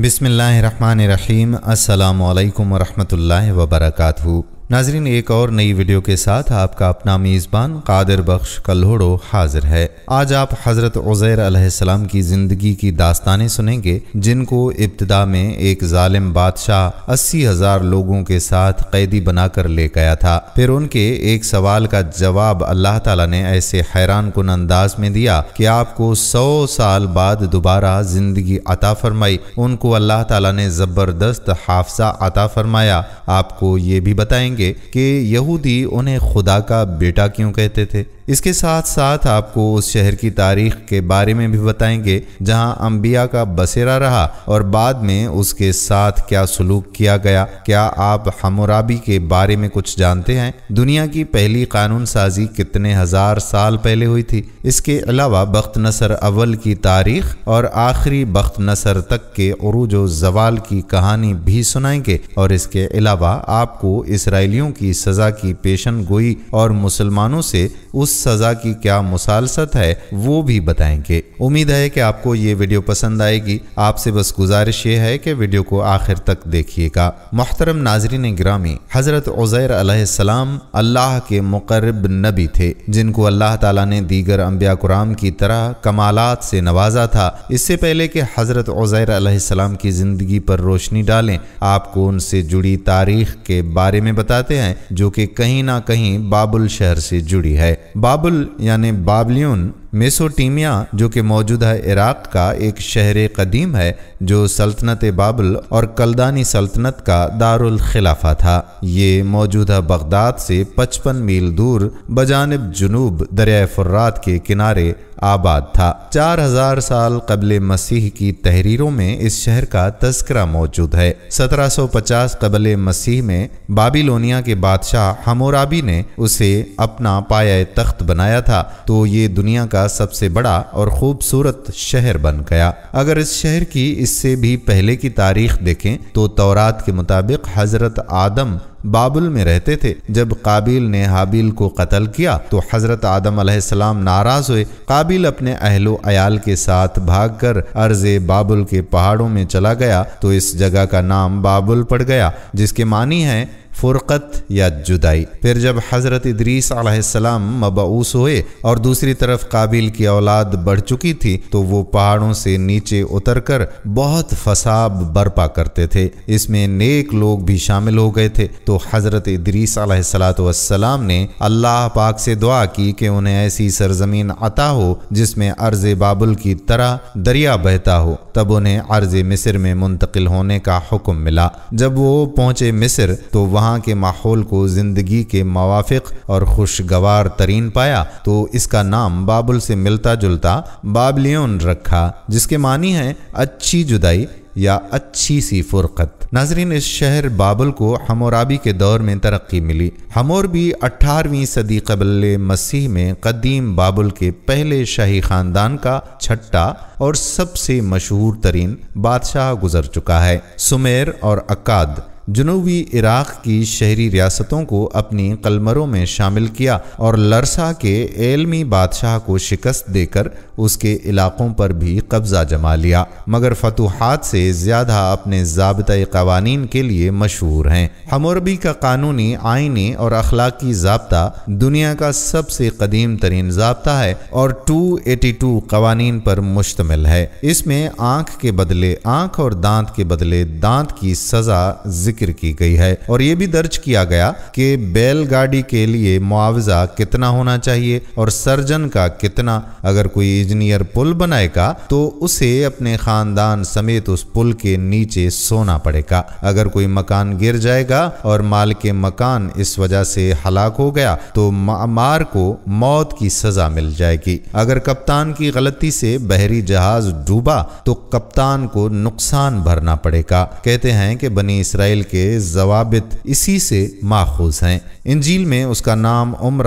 बिसमीम् अल्लाम वरहमल वर्का नाजरीन एक और नई वीडियो के साथ आपका अपना मेज़बान कादिर बख्श कल्होड़ो हाजिर है आज आप हज़रत उज़ैर अलैहिस्सलाम की ज़िंदगी की दास्तानें सुनेंगे जिनको इब्तदा में एक जालिम बादशाह अस्सी हज़ार लोगों के साथ कैदी बनाकर ले गया था फिर उनके एक सवाल का जवाब अल्लाह ताला ने ऐसे हैरान कन अंदाज में दिया कि आपको सौ साल बाद दोबारा ज़िंदगी अता फरमाई उनको अल्लाह ताला ने ज़बरदस्त हाफसा अता फरमाया आपको ये भी बताएंगे जानेंगे कि यहूदी उन्हें खुदा का बेटा क्यों कहते थे इसके साथ साथ आपको उस शहर की तारीख के बारे में भी बताएंगे जहां अंबिया का बसेरा रहा और बाद में उसके साथ क्या सलूक किया गया क्या आप हमराबी के बारे में कुछ जानते हैं दुनिया की पहली कानून साजी कितने हजार साल पहले हुई थी इसके अलावा बख्त नसर अव्वल की तारीख और आखिरी बख्त नसर तक के अरूज जवाल की कहानी भी सुनाएंगे और इसके अलावा आपको इसराइल इसराइलियों की सज़ा की पेशन गोई और मुसलमानों से उस सज़ा की क्या मुसालसत है वो भी बताएंगे उम्मीद है कि आपको ये वीडियो पसंद आएगी आपसे बस गुजारिश ये है कि वीडियो को आखिर तक देखिएगा मोहतरम नाजरीन ग्रामी हज़रत उज़ैर अलैहिस्सलाम अल्लाह के मुकरब नबी थे जिनको अल्लाह ताला ने दीगर अम्बिया कुराम की तरह कमालात से नवाजा था इससे पहले कि हज़रत उज़ैर अलैहिस्सलाम की ज़िंदगी पर रोशनी डालें आपको उनसे जुड़ी तारीख के बारे में बता बताते हैं जो कि कहीं ना कहीं बाबुल शहर से जुड़ी है बाबुल यानी बाबलियन मेसोटीमिया जो कि मौजूदा इराक का एक शहर कदीम है जो सल्तनत बाबल और कलदानी सल्तनत का दारुल खिलाफा था ये मौजूदा बगदाद से 55 मील दूर बजानब जुनूब दरिया फर्रात के किनारे आबाद था 4000 साल कबल मसीह की तहरीरों में इस शहर का तस्करा मौजूद है 1750 कबल मसीह में बाबिलोनिया के बादशाह हमोराबी ने उसे अपना पाया तख्त बनाया था तो ये दुनिया का का सबसे बड़ा और खूबसूरत शहर बन गया अगर इस शहर की इससे भी पहले की तारीख देखें तो तौरात के मुताबिक हज़रत आदम बाबुल में रहते थे जब काबिल ने हाबिल को कत्ल किया तो हज़रत आदम सलाम नाराज़ हुए काबिल अपने अहलो अयाल के साथ भागकर अर्ज बाबुल के पहाड़ों में चला गया तो इस जगह का नाम बाबुल पड़ गया जिसके मानी है फ़ुरक़त या जुदाई फिर जब हज़रत इदरीस आसमाम मबूस हुए और दूसरी तरफ काबिल की औलाद बढ़ चुकी थी तो वो पहाड़ों से नीचे उतरकर बहुत फसाब बर्पा करते थे इसमें नेक लोग भी शामिल हो गए थे तो हज़रत इदरीस ने अल्लाह पाक से दुआ की कि उन्हें ऐसी सरजमीन अता हो जिसमें अर्ज बाबुल की तरह दरिया बहता हो तब उन्हें अर्ज मिस्र में मुंतकिल होने का हुक्म मिला जब वो पहुंचे मिस्र तो वहाँ वहाँ के माहौल को ज़िंदगी के मवाफिक और खुशगवार तरीन पाया तो इसका नाम बाबुल से मिलता जुलता बाबलियन रखा जिसके मानी है अच्छी जुदाई या अच्छी सी फुरकत नाजरीन इस शहर बाबुल को हमोराबी के दौर में तरक्की मिली हमोर भी अठारहवीं सदी कबल मसीह में कदीम बाबुल के पहले शाही खानदान का छट्टा और सबसे मशहूर तरीन बादशाह गुजर चुका है सुमेर और अकाद जनूबी इराक़ की शहरी रियासतों को अपनी कलमरों में शामिल किया और लरसा के एलमी बादशाह को शिकस्त देकर उसके इलाकों पर भी कब्ज़ा जमा लिया मगर फतूहत से ज़्यादा अपने जबता कवानीन के लिए मशहूर हैं हमरबी का कानूनी आइनी और अखलाकी जबता दुनिया का सबसे कदीम तरीन जबता है और टू एटी टू कवानीन पर मुश्तमिल है इसमें आँख के बदले आँख और दांत के बदले दांत की सज़ा जिक्र की गई है और ये भी दर्ज किया गया कि बैलगाड़ी के लिए मुआवजा कितना होना चाहिए और सर्जन का कितना अगर कोई इंजीनियर पुल बनाएगा तो उसे अपने खानदान समेत उस पुल के नीचे सोना पड़ेगा अगर कोई मकान गिर जाएगा और माल के मकान इस वजह से हलाक हो गया तो मार को मौत की सजा मिल जाएगी अगर कप्तान की गलती से बहरी जहाज डूबा तो कप्तान को नुकसान भरना पड़ेगा कहते हैं कि बनी इसराइल के जवाबित इसी से माखूज हैं इंजील में उसका नाम उम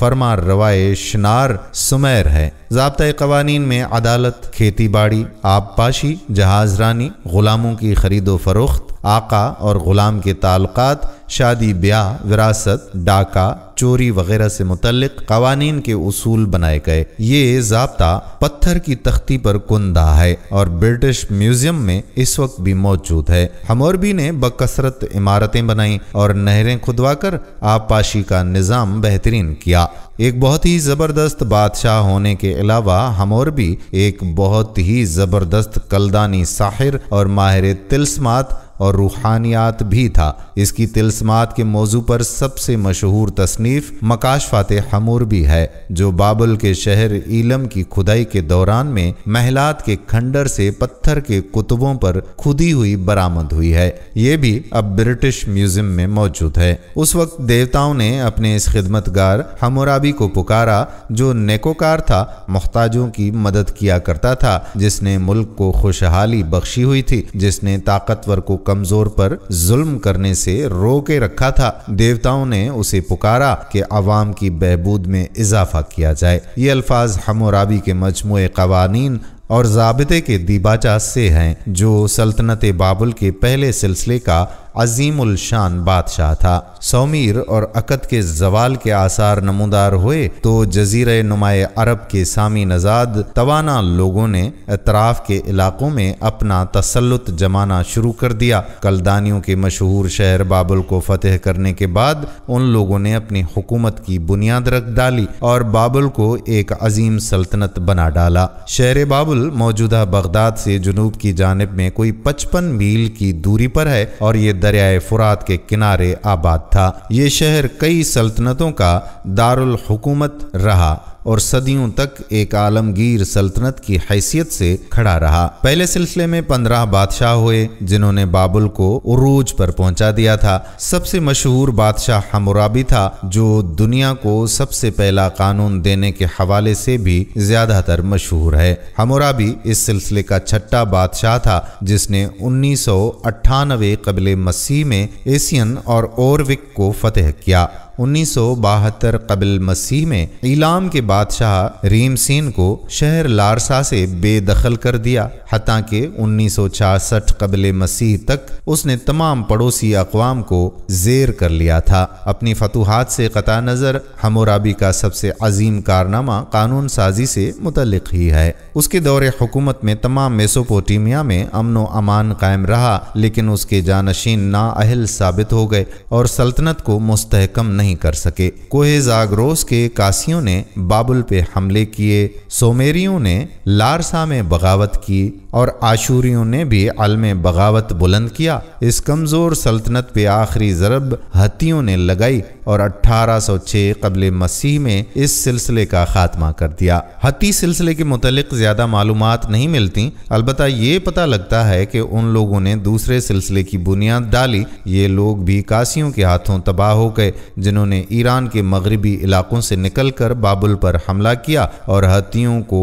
फरमा रवाय शनार सुमैर है जबता कवानीन में अदालत खेती बाड़ी आबपाशी जहाजरानी ग़ुलामों की खरीदो फरोख्त आका और ग़ुलाम के ताल्लुकात शादी ब्याह विरासत डाका चोरी वगैरह से मुतलक कवानीन के उसूल बनाए गए ये जबता पत्थर की तख्ती पर कुंदा है और ब्रिटिश म्यूजियम में इस वक्त भी मौजूद है हमौरबी ने बकसरत इमारतें बनाई और नहरें खुदवाकर आबपाशी का निज़ाम बेहतरीन किया एक बहुत ही ज़बरदस्त बादशाह होने के अलावा हमौरबी एक बहुत ही ज़बरदस्त कलदानी साहिर और माहिर तिलस्मात और रूहानियात भी था इसकी तिलस्मात के मौजू पर सबसे मशहूर तसनीफ़ मकाशफ़ात हमूर भी है जो बाबुल के शहर ईलम की खुदाई के दौरान में महलात के खंडर से पत्थर के कुतुबों पर खुदी हुई बरामद हुई है ये भी अब ब्रिटिश म्यूजियम में मौजूद है उस वक्त देवताओं ने अपने इस खिदमतगार हमोराबी को पुकारा जो नेकोकार था मोहताजों की मदद किया करता था जिसने मुल्क को खुशहाली बख्शी हुई थी जिसने ताकतवर को कमजोर पर जुल्म करने से रोके रखा था देवताओं ने उसे पुकारा कि अवाम की बहबूद में इजाफा किया जाए ये अल्फाज हमोराबी के मजमु कवानीन और जबते के दीबाचा से हैं जो सल्तनत बाबुल के पहले सिलसिले का अजीमुलशान बादशाह था सौमीर और अकद के जवाल के आसार नमोदार हुए तो जजीर नुमाए अरब के सामी नजाद तवाना लोगों ने अतराफ के इलाकों में अपना तसलुत जमाना शुरू कर दिया कलदानियों के मशहूर शहर बाबुल को फतेह करने के बाद उन लोगों ने अपनी हुकूमत की बुनियाद रख डाली और बाबुल को एक अजीम सल्तनत बना डाला शहर बाबुल मौजूदा बगदाद से जुनूब की जानब में कोई पचपन मील की दूरी पर है और ये दरियाए फुरात के किनारे आबाद था ये शहर कई सल्तनतों का दारुल हुकूमत रहा और सदियों तक एक आलमगीर सल्तनत की हैसियत से खड़ा रहा पहले सिलसिले में पंद्रह बादशाह हुए जिन्होंने बाबुल को उरूज पर पहुंचा दिया था सबसे मशहूर बादशाह हमराबी था जो दुनिया को सबसे पहला कानून देने के हवाले से भी ज्यादातर मशहूर है हमराबी इस सिलसिले का छठा बादशाह था जिसने उन्नीस सौ अट्ठानवे कबले मसीह में एशियन और ओरविक को फतेह किया उन्नीस सौ बहत्तर कबिल मसीह में इलाम के बादशाह सीन को शहर लारसा से बेदखल कर दिया हताकि उन्नीस सौ छियासठ कबिल मसीह तक उसने तमाम पड़ोसी अकवाम को जेर कर लिया था अपनी फतूहत से कता नज़र हमोराबी का सबसे अजीम कारनामा कानून साजी से मुतल ही है उसके दौर हुकूमत में तमाम मेसोपोटीमिया में अमन व अमान कायम रहा लेकिन उसके जानशीन नाअहल साबित हो गए और सल्तनत को मुस्तहकम नहीं नहीं कर सके कोहे जागरोस के कासियों ने बाबुल पे हमले किए सोमेरियों ने लारसा में बगावत की और आशूरियों ने भी आलम बगावत बुलंद किया इस कमज़ोर सल्तनत पे आखिरी ज़रब हतियों ने लगाई और 1806 कबल मसीह में इस सिलसिले का खात्मा कर दिया हती सिलसिले के मुतालिक ज़्यादा मालूम नहीं मिलती अलबत् ये पता लगता है कि उन लोगों ने दूसरे सिलसिले की बुनियाद डाली ये लोग भी कासियों के हाथों तबाह हो गए जिन्होंने जिन्होंने ईरान के मगरबी इलाकों से निकलकर बाबुल पर हमला किया और हथियों को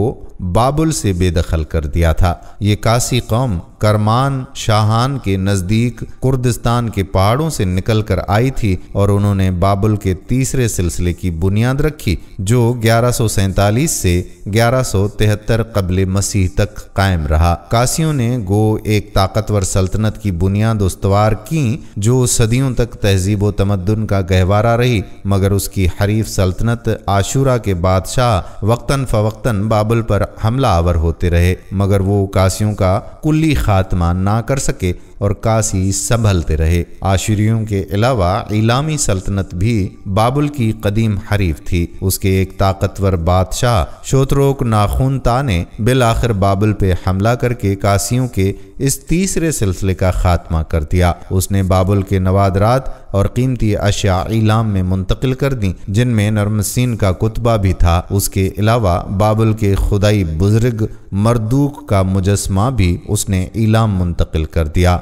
बाबुल से बेदखल कर दिया था ये कासी कौम करमान शाहान के नज़दीक कुर्दिस्तान के पहाड़ों से निकलकर आई थी और उन्होंने बाबुल के तीसरे सिलसिले की बुनियाद रखी जो ग्यारह से ग्यारह कबल मसीह तक कायम रहा कासियों ने गो एक ताकतवर सल्तनत की बुनियाद उसवार की जो सदियों तक तहजीब व का गहवारा रही मगर उसकी हरीफ सल्तनत आशूरा के बादशाह वक्ता फवक्ता बाबुल पर हमला आवर होते रहे मगर वो कासियों का कुल्ली खात्मा ना कर सके और काशी संभलते रहे आशुरियों के अलावा इलामी सल्तनत भी बाबुल की कदीम हरीफ थी उसके एक ताकतवर बादशाह शोत्रोक ता ने बिल आखिर बाबुल पे हमला करके काशियों के इस तीसरे सिलसिले का खात्मा कर दिया उसने बाबुल के नवादरात और कीमती अशिया इलाम में मुंतकिल कर दी जिनमें नरमसिन का कुतबा भी था उसके अलावा बाबुल के खुदाई बुजुर्ग मरदूक का मुजस्मा भी उसने इलाम मुंतकिल कर दिया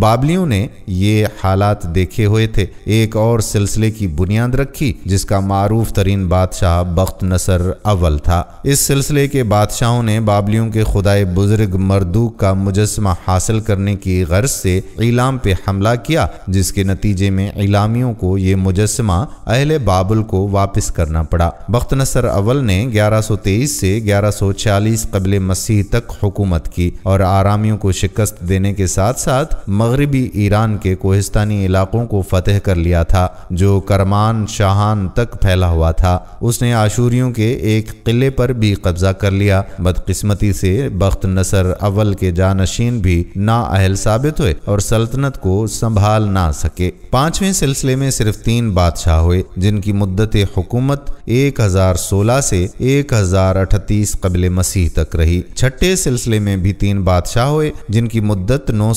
बाबलियों ने ये हालात देखे हुए थे एक और सिलसिले की बुनियाद रखी जिसका मारूफ तरीन बादशाह बख्त नसर अव्वल था इस सिलसिले के बादशाहों ने बाबलियों के खुदाए बुजुर्ग मरदूक का मुजस्मा हासिल करने की गर्ज से इलाम पे हमला किया जिसके नतीजे में इलामियों को ये मुजस्मा अहल बाबुल को वापस करना पड़ा बख्त नसर अव्वल ने 1123 से 1140 कबल मसीह तक हुकूमत की और आरामियों को शिकस्त देने के साथ साथ मगरबी ईरान के कोहिस्तानी इलाकों को फतेह कर लिया था जो करमान शाहान तक फैला हुआ था उसने आशूरियों के एक किले पर भी कब्जा कर लिया बदकिस्मती से बख्त नसर अव्वल के जानशीन भी नाअहल साबित हुए और सल्तनत को संभाल ना सके पांचवें सिलसिले में सिर्फ तीन बादशाह हुए जिनकी मुद्दत हुकूमत 1016 से 1038 कबल मसीह तक रही छठे सिलसिले में भी तीन बादशाह हुए जिनकी मुद्दत नौ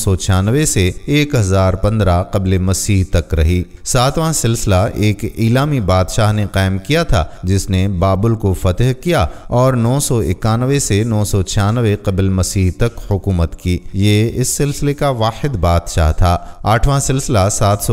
से से 1015 कबल मसीह तक रही सातवां सिलसिला एक इलामी बादशाह ने कायम किया था जिसने बाबुल को फतेह किया और नौ से नौ सौ कबल मसीह तक हुकूमत की ये इस सिलसिले का वाहिद बादशाह था आठवां सिलसिला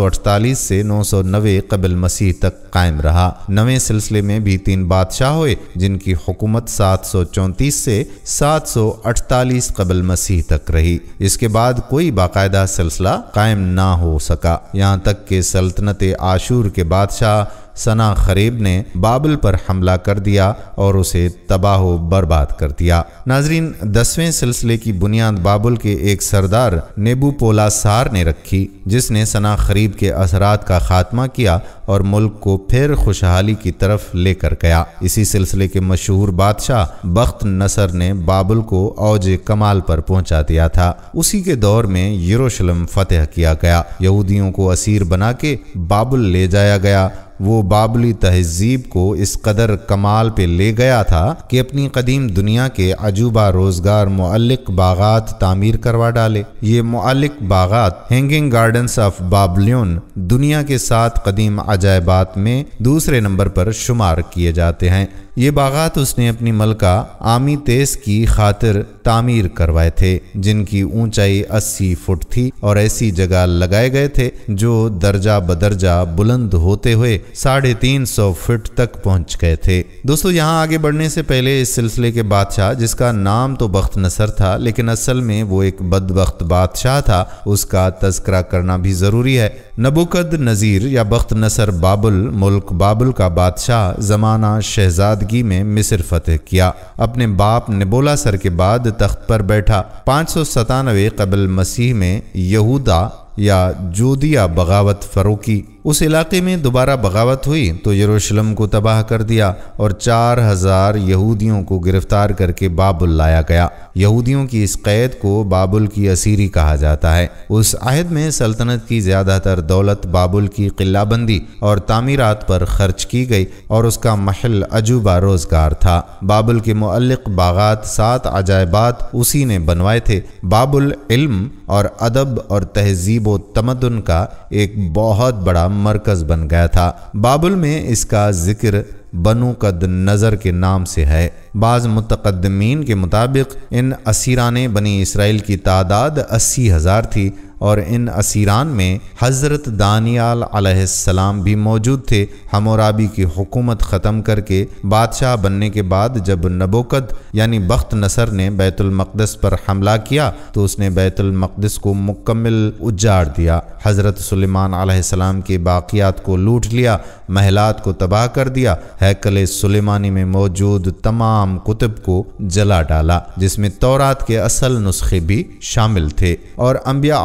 अड़तालीस से 990 कबल मसीह तक कायम रहा नवे सिलसिले में भी तीन बादशाह हुए जिनकी हुकूमत सात सौ 734 से अड़तालीस कबल मसीह तक रही इसके बाद कोई बाकायदा सिलसिला कायम ना हो सका यहाँ तक कि सल्तनत आशूर के बादशाह सना खरीब ने बाबल पर हमला कर दिया और उसे तबाह बर्बाद कर दिया नाजरीन दसवें सिलसिले की बुनियाद बाबुल के एक सरदार नेबू पोला सार ने रखी जिसने सना खरीब के असरात का खात्मा किया और मुल्क को फिर खुशहाली की तरफ लेकर गया इसी सिलसिले के मशहूर बादशाह बख्त नसर ने बाबुल को औज कमाल पर पहुंचा दिया था उसी के दौर में यरूशलेम फतेह किया गया यहूदियों को असीर बना के बाबुल ले जाया गया वो बाबली तहजीब को इस कदर कमाल पे ले गया था कि अपनी कदीम दुनिया के अजूबा रोजगार मल्लिक बागात तामीर करवा डाले ये मल्लिक बागात हैंगिंग गार्डन्स ऑफ बाबलियन दुनिया के साथ कदीम अजायबात में दूसरे नंबर पर शुमार किए जाते हैं ये बागात उसने अपनी मलका आमी तेज की खातिर तामीर करवाए थे जिनकी ऊंचाई 80 फुट थी और ऐसी जगह लगाए गए थे जो दर्जा बदर्जा बुलंद होते हुए साढ़े तीन सौ फुट तक पहुंच गए थे दोस्तों यहाँ आगे बढ़ने से पहले इस सिलसिले के बादशाह जिसका नाम तो बख्त नसर था लेकिन असल में वो एक बदबख्त बादशाह था उसका तस्करा करना भी ज़रूरी है नबुकद नज़ीर या बख्त नसर बाबुल मुल्क बाबुल का बादशाह ज़माना शहजाद सादगी में मिस्र फतेह किया अपने बाप निबोला सर के बाद तख्त पर बैठा पाँच सौ सतानवे कबल मसीह में यहूदा या जूदिया बगावत फरोकी उस इलाके में दोबारा बगावत हुई तो यरूशलेम को तबाह कर दिया और चार हजार यहूदियों को गिरफ्तार करके बाबुल लाया गया यहूदियों की इस कैद को बाबुल की असीरी कहा जाता है उस आहद में सल्तनत की ज्यादातर दौलत बाबुल की किलाबंदी और तामीरात पर खर्च की गई और उसका महल अजूबा रोजगार था बाबुल के मुल्क बागात सात अजायबात उसी ने बनवाए थे बाबुल इल्म और अदब और तहजीब व तमदन का एक बहुत बड़ा मरकज़ बन गया था बाबुल में इसका जिक्र बनु कद नज़र के नाम से है बाज़ मुतकदमीन के मुताबिक इन असीरान बनी इसराइल की तादाद अस्सी हज़ार थी और इन असीरान में हज़रत दानियाल अलैहिस्सलाम भी मौजूद थे हमोराबी की हुकूमत ख़त्म करके बादशाह बनने के बाद जब नबोकद यानी बख्त नसर ने बैतुलमक़दस पर हमला किया तो उसने बैतुलमक़दस को मुकम्मल उजाड़ दिया हज़रत सलेमान अलैहिस्सलाम के बाक़ियात को लूट लिया महलात को तबाह कर दिया हैकल सलेमानी में मौजूद तमाम कुतुब को जला डाला जिसमें तोरात के असल नुस्खे भी शामिल थे और अम्बिया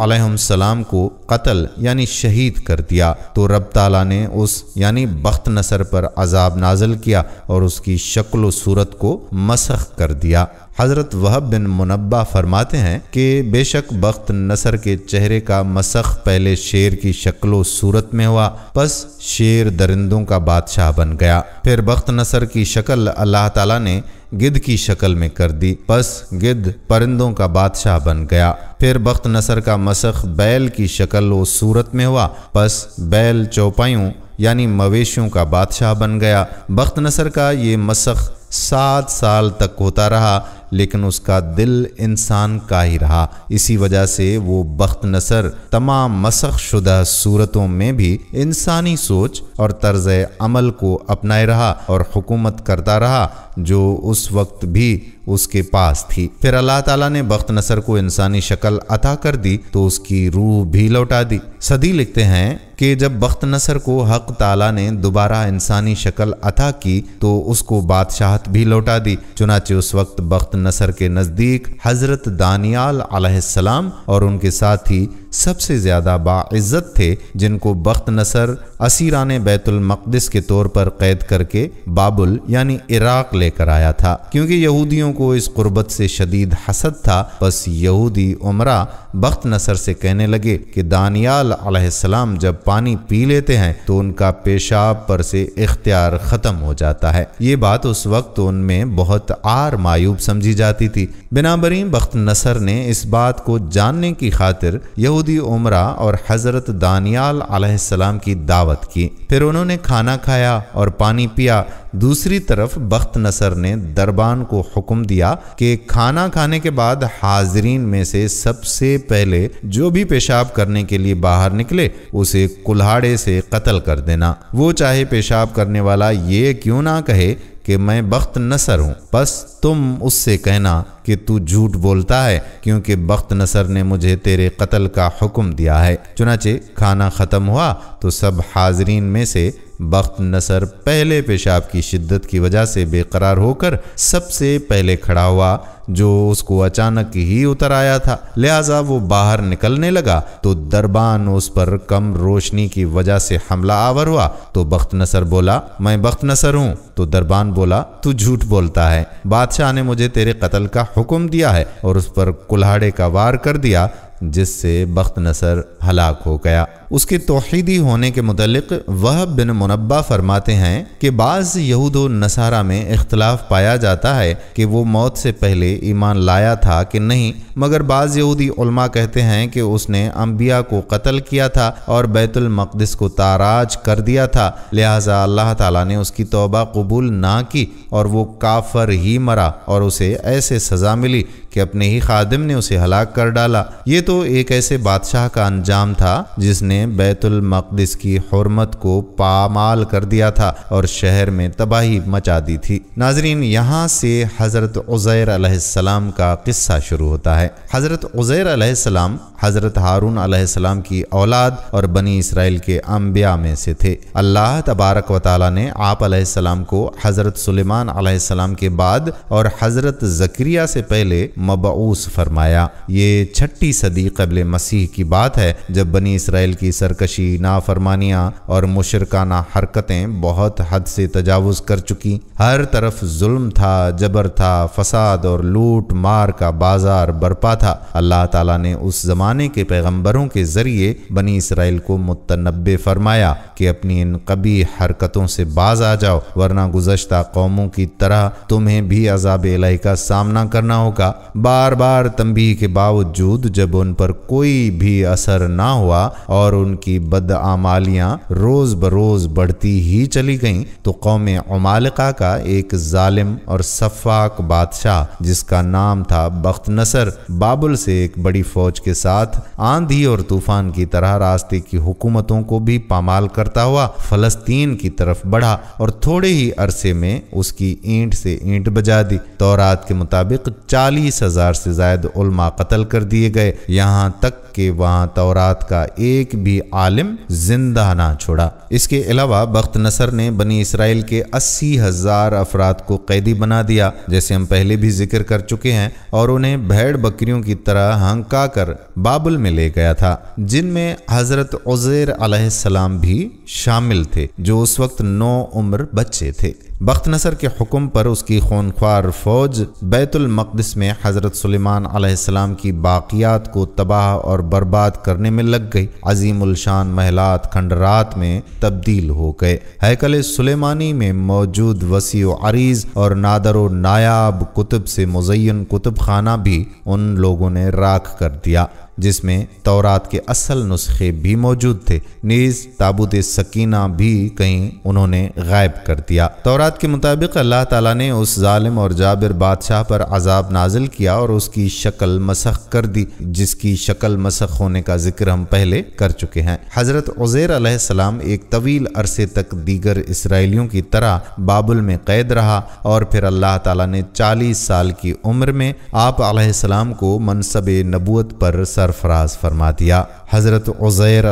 सलाम को कत्ल यानी शहीद कर दिया तो रब ताला ने उस यानी बख्त नसर पर अजाब नाजल किया और उसकी शक्ल सूरत को मसख कर दिया हज़रत वहब बिन मुनबा फरमाते हैं कि बेशक बख्त नसर के चेहरे का मसख पहले शेर की शक्ल सूरत में हुआ बस शेर दरिंदों का बादशाह बन गया फिर बख्त नसर की शक्ल अल्लाह ताला ने गिद्ध की शक्ल में कर दी बस गिद्ध परिंदों का बादशाह बन गया फिर बख्त नसर का मसख बैल की शक्ल व सूरत में हुआ बस बैल चौपाइयों यानी मवेशियों का बादशाह बन गया बख्त नसर का ये मसख सात साल तक होता रहा लेकिन उसका दिल इंसान का ही रहा इसी वजह से वो बख्त नसर तमाम मसख शुदा सूरतों में भी इंसानी सोच और तर्ज अमल को अपनाए रहा और हुकूमत करता रहा जो उस वक्त भी उसके पास थी फिर अल्लाह ताला ने बख्त नसर को इंसानी शक्ल अता कर दी तो उसकी रूह भी लौटा दी सदी लिखते हैं कि जब बख्त नसर को हक ताला ने दोबारा इंसानी शक्ल अता की तो उसको बादशाहत भी लौटा दी चुनाचे उस वक्त बख्त नसर के नज़दीक हज़रत दानियाल और उनके साथी सबसे ज़्यादा बाज़्ज़त थे जिनको बख्त नसर असीरान बैतुलमक़दस के तौर पर कैद करके बाबुल यानी इराक लेकर आया था क्योंकि यहूदियों को इस गुरबत से शदीद हसद था बस यहूदी उमरा बख्त नसर से कहने लगे कि दानियाल जब पानी पी लेते हैं तो उनका पेशाब पर से इख्तियार ख़त्म हो जाता है ये बात उस वक्त तो उनमें बहुत आर मायूब समझी जाती थी बिनाबरी बख्त नसर ने इस बात को जानने की खातिर यहूदी यहूदी उमरा और हज़रत दानियाल आसमाम की दावत की फिर उन्होंने खाना खाया और पानी पिया दूसरी तरफ बख्त नसर ने दरबान को हुक्म दिया कि खाना खाने के बाद हाजरीन में से सबसे पहले जो भी पेशाब करने के लिए बाहर निकले उसे कुल्हाड़े से कत्ल कर देना वो चाहे पेशाब करने वाला ये क्यों ना कहे कि मैं बख्त नसर हूँ बस तुम उससे कहना कि तू झूठ बोलता है क्योंकि बख्त नसर ने मुझे तेरे कत्ल का हुक्म दिया है चुनाचे खाना ख़त्म हुआ तो सब हाजरीन में से बख्त नसर पहले पेशाब की शिद्दत की वजह से बेकरार होकर सबसे पहले खड़ा हुआ जो उसको अचानक ही उतर आया था लिहाजा वो बाहर निकलने लगा तो दरबान उस पर कम रोशनी की वजह से हमला आवर हुआ तो बख्त नसर बोला मैं बख्त नसर हूँ तो दरबान बोला तू झूठ बोलता है बादशाह ने मुझे तेरे कत्ल का हुक्म दिया है और उस पर कुल्हाड़े का वार कर दिया जिससे बख्त नसर हलाक हो गया उसके तोहदी होने के मतलब वह बिन मुनबा फरमाते हैं कि बाज़ यहूद नसारा में इख्तलाफ पाया जाता है कि वो मौत से पहले ईमान लाया था कि नहीं मगर बाज़ यहूदी कहते हैं कि उसने अम्बिया को कत्ल किया था और बैतुलमक़दस को ताराज कर दिया था लिहाजा अल्लाह तला ने उसकी तोबा कबूल ना की और वो काफर ही मरा और उसे ऐसे सज़ा मिली कि अपने ही खादिम ने उसे हलाक कर डाला ये तो एक ऐसे बादशाह का अंजाम था जिसने बैतुलमकदस की हरमत को पामाल कर दिया था और शहर में तबाही मचा दी थी नाजरीन यहाँ से हज़रत उज़ैर अलैहिस्सलाम का किस्सा शुरू होता है हज़रत उज़ैर अलैहिस्सलाम हज़रत हारून अलैहिस्सलाम की औलाद और बनी इसराइल के अम्बिया में से थे अल्लाह तबारक व ताली ने आप अलैहिस्सलाम को हज़रत सुलेमान अलैहिस्सलाम के बाद और हज़रत जक्रिया से पहले मबूस फरमाया ये छठी सदी कबल मसीह की बात है जब बनी इसराइल की सरकशी नाफरमानियाँ और मुशरकाना हरकतें बहुत हद से तजावज़ कर चुकी हर तरफ जुल्म था जबर था फसाद और लूट मार का बाजार बरपा था अल्लाह तला ने उस ज़माने के पैगम्बरों के ज़रिए बनी इसराइल को मुतनबे फरमाया कि अपनी इन कभी हरकतों से बाज आ जाओ वरना गुजशत कौमों की तरह तुम्हें भी अजाब इलाही का सामना करना होगा बार बार तंबी के बावजूद जब उन पर कोई भी असर ना हुआ और उनकी आमालियाँ रोज बरोज बढ़ती ही चली गईं तो कौम उमालका का एक जालिम और सफाक बादशाह जिसका नाम था बख्त नसर बाबुल से एक बड़ी फौज के साथ आंधी और तूफान की तरह रास्ते की हुकूमतों को भी पामाल करता हुआ फलस्तीन की तरफ बढ़ा और थोड़े ही अरसे में उसकी ईंट से ईंट बजा दी तो के मुताबिक चालीस बीस हज़ार से ज्यादा कत्ल कर दिए गए यहाँ तक के वहाँ तौरात का एक भी आलिम जिंदा ना छोड़ा इसके अलावा बख्त नसर ने बनी इसराइल के अस्सी हज़ार अफराद को कैदी बना दिया जैसे हम पहले भी जिक्र कर चुके हैं और उन्हें भेड़ बकरियों की तरह हंका कर बाबुल में ले गया था जिनमें हज़रत उजेर सलाम भी शामिल थे जो उस वक्त नौ उम्र बच्चे थे बख्त नसर के हुक्म पर उसकी खूनख्वार फौज बैतुलमक़दस में हज़रत सलीमान की बाक़ियात को तबाह और बर्बाद करने में लग गई अजीमुलशान महलात खंडरात में तब्दील हो गए हैकल सलेमानी में मौजूद वसी अरीज़ और नादर नायाब कुतुब से मुजैन कुतुब खाना भी उन लोगों ने राख कर दिया जिसमें तौरात के असल नुस्खे भी मौजूद थे नीज ताबूत सकीना भी कहीं उन्होंने गायब कर दिया तौरात के मुताबिक अल्लाह ताला ने उस जालिम और जाबिर बादशाह पर अजाब नाजिल किया और उसकी शक्ल मसख कर दी जिसकी शक्ल मसख होने का जिक्र हम पहले कर चुके हैं हजरत उजैर सलाम एक तवील अरसे तक दीगर इसराइलियों की तरह बाबुल में कैद रहा और फिर अल्लाह ताला ने चालीस साल की उम्र में आप सलाम को मनसब नबूत पर सरफराज फरमा दिया हज़रत उज़ैर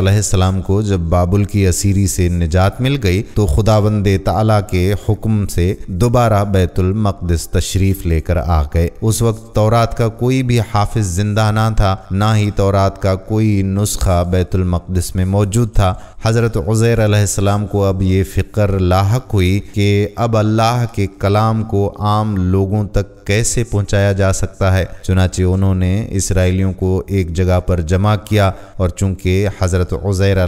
को जब बाबुल की असीरी से निजात मिल गई तो खुदाबंद तला के हुक्म से दोबारा बैतुलमक़दस तशरीफ़ लेकर आ गए उस वक्त तौरात का कोई भी हाफिज जिंदा ना था ना ही तौरात का कोई नुस्खा बैतुलमक़दस में मौजूद था हज़रत उज़ैर को अब ये फ़िक्र लाक हुई कि अब अल्लाह के कलाम को आम लोगों तक कैसे पहुंचाया जा सकता है चुनाचे उन्होंने इसराइलियों को एक जगह जगह पर जमा किया और चूंकि हज़रत उज़ैर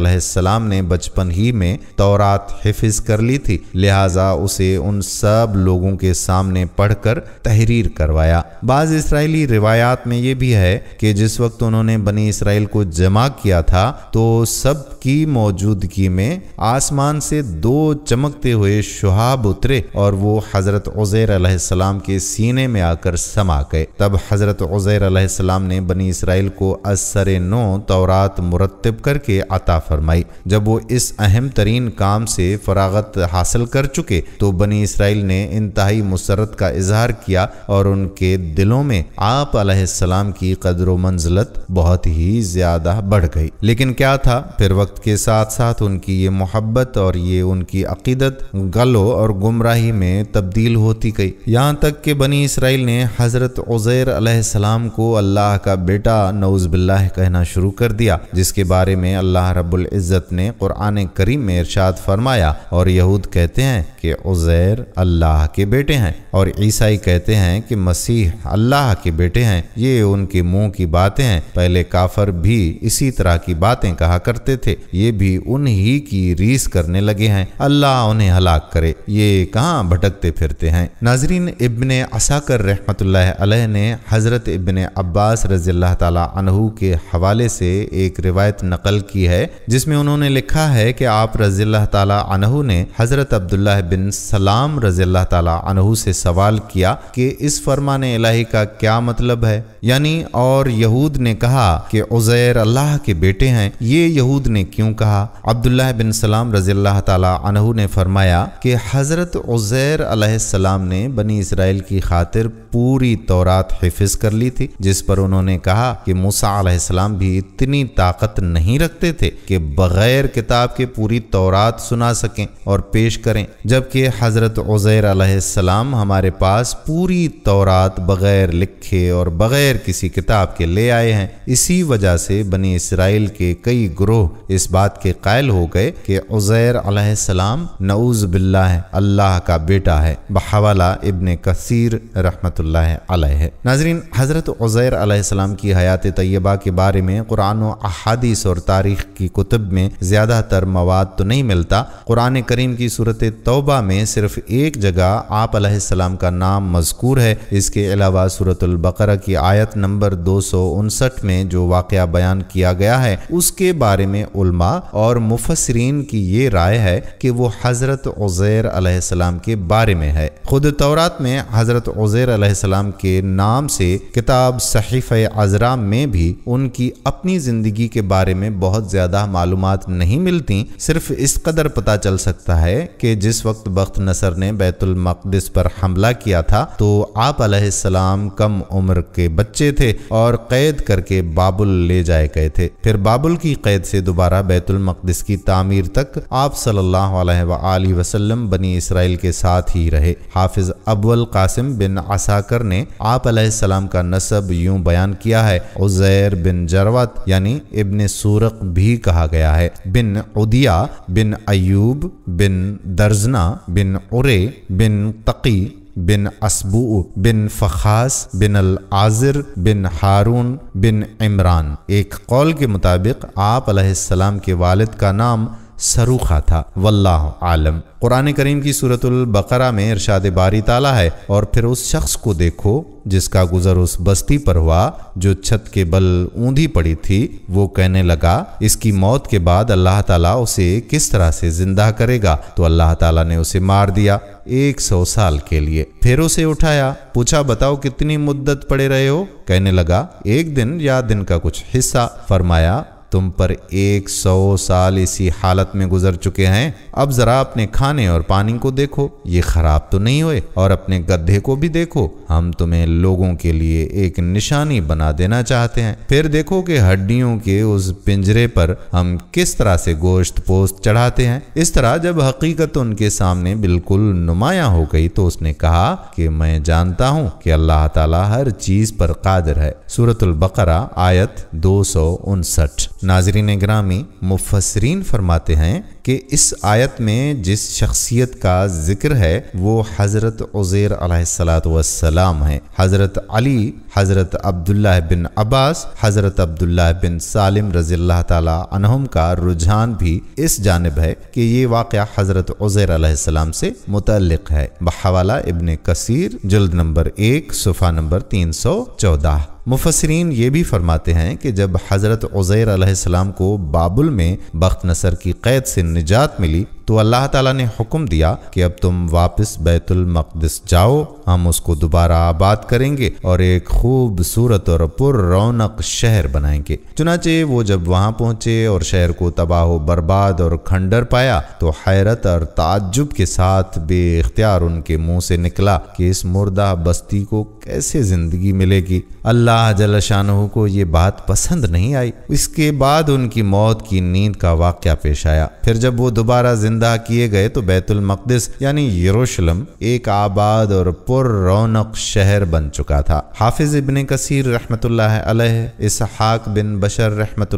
ने बचपन ही में तौरात हिफिज कर ली थी लिहाजा उसे उन सब लोगों के सामने पढ़कर तहरीर करवाया बाज़ इसराइली रिवायात में ये भी है कि जिस वक्त उन्होंने बनी इसराइल को जमा किया था तो सब की मौजूदगी में आसमान से दो चमकते हुए शुहाब उतरे और वो हज़रत उज़ैर के सीने में आकर समा गए तब हज़रत उज़ैर ने बनी इसराइल को असर नौ तौरात मुरतब करके अता फरमाई जब वो इस अहम तरीन काम से फरागत हासिल कर चुके तो बनी इसराइल ने इंतहाई मुसरत का इजहार किया और उनके दिलों में आप सलाम की कदर मंजलत बहुत ही ज्यादा बढ़ गई लेकिन क्या था फिर वक्त के साथ साथ उनकी ये मोहब्बत और ये उनकी अकीदत गलो और गुमराही में तब्दील होती गई यहाँ तक कि बनी इसराइल ने हज़रत उज़ैर सलाम को अल्लाह का बेटा नौज नाउज़बिल्लाह कहना शुरू कर दिया जिसके बारे में अल्लाह रब्बुल इज़्ज़त ने कुरान करीम में इरशाद फरमाया और यहूद कहते हैं कि उज़ैर अल्लाह के बेटे हैं और ईसाई कहते हैं कि मसीह अल्लाह के बेटे हैं ये उनके मुंह की बातें हैं पहले काफर भी इसी तरह की बातें कहा करते थे ये भी उन्हीं की रीस करने लगे हैं अल्लाह उन्हें हलाक करे ये कहाँ भटकते फिरते हैं नाजरीन इबन असाकर रहमत ने हज़रत इबन अब्बास रजी तहू के हवाले से एक रिवायत नकल की है जिसमें उन्होंने लिखा है कि आप रजी तहू ने हज़रत अब्दुल्ला बिन सलाम रजी तहू से सवाल किया कि इस फरमान इलाही का क्या मतलब है यानी और यहूद ने कहा कि उजैर अल्लाह के बेटे हैं ये यहूद ने क्यों कहा अब्दुल्ला बिन सलाम रजी अल्लाह तहु ने फरमाया कि हज़रत उजैर सलाम ने बनी इसराइल की खातिर पूरी तौरात हिफिज कर ली थी जिस पर उन्होंने कहा कि मूसा सलाम भी इतनी ताकत नहीं रखते थे कि बगैर किताब के पूरी तौरात सुना सकें और पेश करें जबकि हज़रत उजैर सलाम हमारे हमारे पास पूरी तौरात बग़ैर लिखे और बग़ैर किसी किताब के ले आए हैं इसी वजह से बनी इसराइल के कई ग्रोह इस बात के कायल हो गए कि उज़ैर सलाम नऊज़ बिल्ला है अल्लाह का बेटा है बहवाला इबन कसीर रहमत है नाजरीन हज़रत उज़ैर सलाम की हयात तय्यबा के बारे में कुरान अहादीस और तारीख की कुतुब में ज़्यादातर मवाद तो नहीं मिलता कुरान करीम की सूरत तोबा में सिर्फ एक जगह आप सलाम का नाम मजकूर है इसके अलावा सूरतुल्बकर की आयत नंबर दो में जो वाक़ बयान किया गया है उसके बारे में उल्मा और मुफसरीन की ये राय है कि वो हज़रत उज़ैर सलाम के बारे में है खुद तौरात में हज़रत उज़ैर सलाम के नाम से किताब सहीफ़ अजरा में भी उनकी अपनी ज़िंदगी के बारे में बहुत ज़्यादा मालूम नहीं मिलती सिर्फ इस कदर पता चल सकता है कि जिस वक्त बख्त नसर ने बैतुलमक़दस पर हम हमला किया था तो आप आपलाम कम उम्र के बच्चे थे और कैद करके बाबुल ले जाए गए थे फिर बाबुल की कैद से दोबारा बैतुलमकदस की तमीर तक आप सल्ला वसलम बनी इसराइल के साथ ही रहे हाफिज अबुल कासिम बिन असाकर ने आप अलैहिस्सलाम का नसब यूं बयान किया है उजैर बिन जरवत यानी इबन सूरक भी कहा गया है बिन उदिया बिन अयूब बिन दर्जना बिन उरे बिन तकी बिन असबू बिन फ़खास बिन अल-आज़िर बिन हारून बिन इमरान एक कौल के मुताबिक आप के वालिद का नाम सरूखा था वल्लाह आलम कुरान करीम की सूरतुल बकरा में इरशाद बारी ताला है और फिर उस शख्स को देखो जिसका गुजर उस बस्ती पर हुआ जो छत के बल ऊंधी पड़ी थी वो कहने लगा इसकी मौत के बाद अल्लाह ताला उसे किस तरह से जिंदा करेगा तो अल्लाह ताला ने उसे मार दिया एक सौ साल के लिए फिर उसे उठाया पूछा बताओ कितनी मुद्दत पड़े रहे हो कहने लगा एक दिन या दिन का कुछ हिस्सा फरमाया तुम पर एक सौ साल इसी हालत में गुजर चुके हैं अब जरा अपने खाने और पानी को देखो ये खराब तो नहीं हुए और अपने गद्दे को भी देखो हम तुम्हें लोगों के लिए एक निशानी बना देना चाहते हैं फिर देखो कि हड्डियों के उस पिंजरे पर हम किस तरह से गोश्त पोस्त चढ़ाते हैं इस तरह जब हकीकत उनके सामने बिल्कुल नुमाया हो गई तो उसने कहा कि मैं जानता हूँ कि अल्लाह ताला हर चीज पर कादिर है सूरत बकरा आयत दो सौ उनसठ नाजरीन ग्रामी मुफसरीन फरमाते हैं कि इस आयत में जिस शख्सियत का जिक्र है वो हज़रत उज़ैर सलाम है हज़रत अली हज़रत अब्दुल्ला बिन अब्बास हज़रत अब्दुल्ला बिन सालिम रज़ील्ला तहम का रुझान भी इस जानब है कि ये वाक़ हज़रत उज़ैर अलैहिस्सलाम से मुतल है बहवाला इबन कसीर जल्द नंबर एक सुफ़ा नंबर तीन सौ चौदह मुफसरीन ये भी फरमाते हैं कि जब हज़रत उज़ैर आसमाम को बाबुल में बख्त नसर की कैद से निजात मिली तो अल्लाह ताला ने हुक्म दिया कि अब तुम वापस बैतुल मकदस जाओ हम उसको दोबारा आबाद करेंगे और एक खूबसूरत और पुर रौनक शहर बनाएंगे चुनाचे वो जब वहाँ पहुंचे और शहर को तबाह बर्बाद और खंडर पाया तो हैरत और ताज्जुब के साथ बेख्तियार उनके मुँह से निकला कि इस मुर्दा बस्ती को कैसे ज़िंदगी मिलेगी अल्लाह जलशानहू को ये बात पसंद नहीं आई इसके बाद उनकी मौत की नींद का वाक्य पेश आया फिर जब वो दोबारा जिंदगी जिंदा किए गए तो बैतुल मकदस यानी यरूशलम एक आबाद और पुर रौनक शहर बन चुका था हाफिज इबन कसीर रहमत अलैह इसहाक बिन बशर रहमत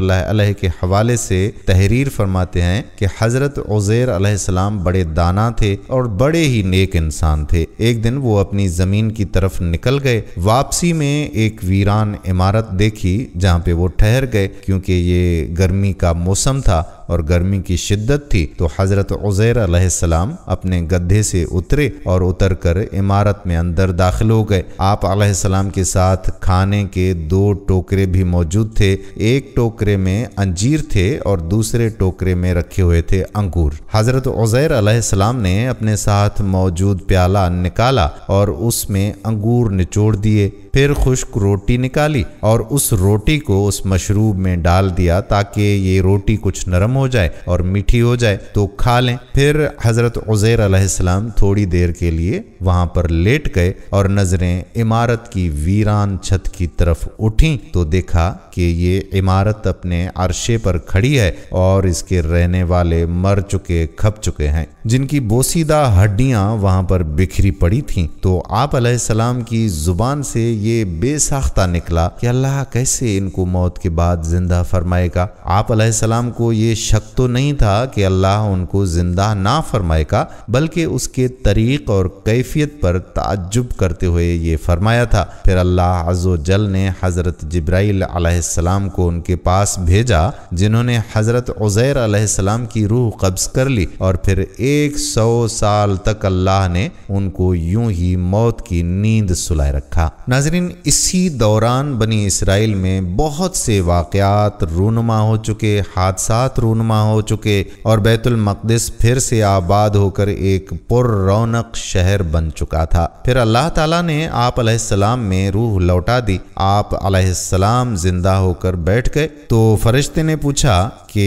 के हवाले से तहरीर फरमाते हैं कि हज़रत उज़ैर अलैहिस्सलाम बड़े दाना थे और बड़े ही नेक इंसान थे एक दिन वो अपनी ज़मीन की तरफ निकल गए वापसी में एक वीरान इमारत देखी जहाँ पे वो ठहर गए क्योंकि ये गर्मी का मौसम था और गर्मी की शिद्दत थी तो हज़रत उज़ैर अलैहिस्सलाम अपने गद्दे से उतरे और कर इमारत में अंदर दाखिल हो गए आप अलैहिस्सलाम के साथ खाने के दो टोकरे भी मौजूद थे एक टोकरे में अंजीर थे और दूसरे टोकरे में रखे हुए थे अंगूर हज़रत उज़ैर अलैहिस्सलाम ने अपने साथ मौजूद प्याला निकाला और उसमें अंगूर निचोड़ दिए फिर खुश्क रोटी निकाली और उस रोटी को उस मशरूब में डाल दिया ताकि ये रोटी कुछ नरम हो जाए और मीठी हो जाए तो खा लें फिर हज़रत उज़ैर अलैहिस्सलाम थोड़ी देर के लिए वहाँ पर लेट गए और नज़रें इमारत की वीरान छत की तरफ उठी तो देखा कि ये इमारत अपने अरशे पर खड़ी है और इसके रहने वाले मर चुके खप चुके हैं जिनकी बोसीदा हड्डियाँ वहाँ पर बिखरी पड़ी थीं तो आप सलाम की ज़ुबान से ये बेसाख्ता निकला कि अल्लाह कैसे इनको मौत के बाद ज़िंदा फरमाएगा आप सलाम को ये शक तो नहीं था कि अल्लाह उनको ज़िंदा ना फरमाएगा बल्कि उसके तरीक़ और कैफियत पर ताज्जुब करते हुए ये फरमाया था फिर अल्लाह जल ने हज़रत जब्राईल सलाम को उनके पास भेजा जिन्होंने हज़रत उज़ैर सलाम की रूह कब्ज़ कर ली और फिर एक सौ साल तक अल्लाह ने उनको यूं ही मौत की नींद सुलाए रखा नाजिन नाजरीन इसी दौरान बनी इसराइल में बहुत से वाक़ात रूनमा हो चुके हादसा रूनमा हो चुके और बैतुलमक़दस फिर से आबाद होकर एक पुर रौनक शहर बन चुका था फिर अल्लाह तला ने आप सलाम में रूह लौटा दी आप सलाम जिंदा होकर बैठ गए तो फरिश्ते ने पूछा कि